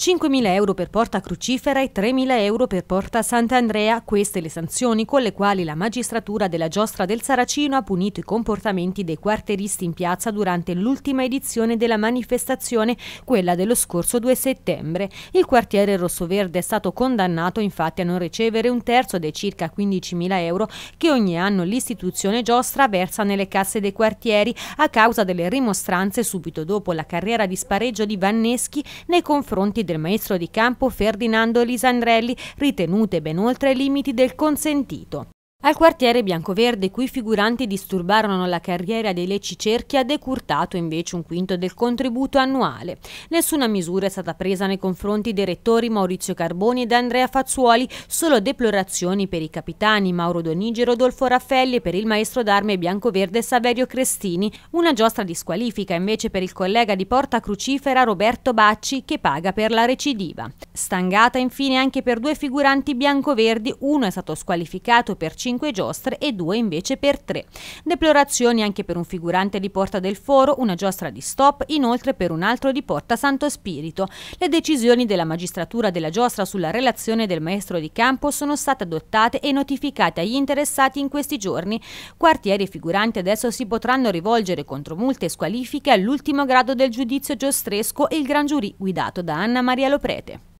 5.000 euro per porta crucifera e 3.000 euro per porta Sant'Andrea, queste le sanzioni con le quali la magistratura della giostra del Saracino ha punito i comportamenti dei quartieristi in piazza durante l'ultima edizione della manifestazione, quella dello scorso 2 settembre. Il quartiere rossoverde è stato condannato infatti a non ricevere un terzo dei circa 15.000 euro che ogni anno l'istituzione giostra versa nelle casse dei quartieri a causa delle rimostranze subito dopo la carriera di spareggio di Vanneschi nei confronti del maestro di campo Ferdinando Lisandrelli, ritenute ben oltre i limiti del consentito. Al quartiere Biancoverde, cui figuranti disturbarono la carriera dei Lecci Cerchi, ha decurtato invece un quinto del contributo annuale. Nessuna misura è stata presa nei confronti dei rettori Maurizio Carboni ed Andrea Fazzuoli, solo deplorazioni per i capitani Mauro Donigi e Rodolfo Raffelli e per il maestro d'arme Biancoverde Saverio Crestini. Una giostra di squalifica invece per il collega di Porta Crucifera Roberto Bacci, che paga per la recidiva. Stangata infine anche per due figuranti biancoverdi, uno è stato squalificato per 5 5 giostre e 2 invece per 3. Deplorazioni anche per un figurante di Porta del Foro, una giostra di Stop, inoltre per un altro di Porta Santo Spirito. Le decisioni della magistratura della giostra sulla relazione del maestro di campo sono state adottate e notificate agli interessati in questi giorni. Quartieri e figuranti adesso si potranno rivolgere contro multe e squalifiche all'ultimo grado del giudizio giostresco e il gran giurì guidato da Anna Maria Loprete.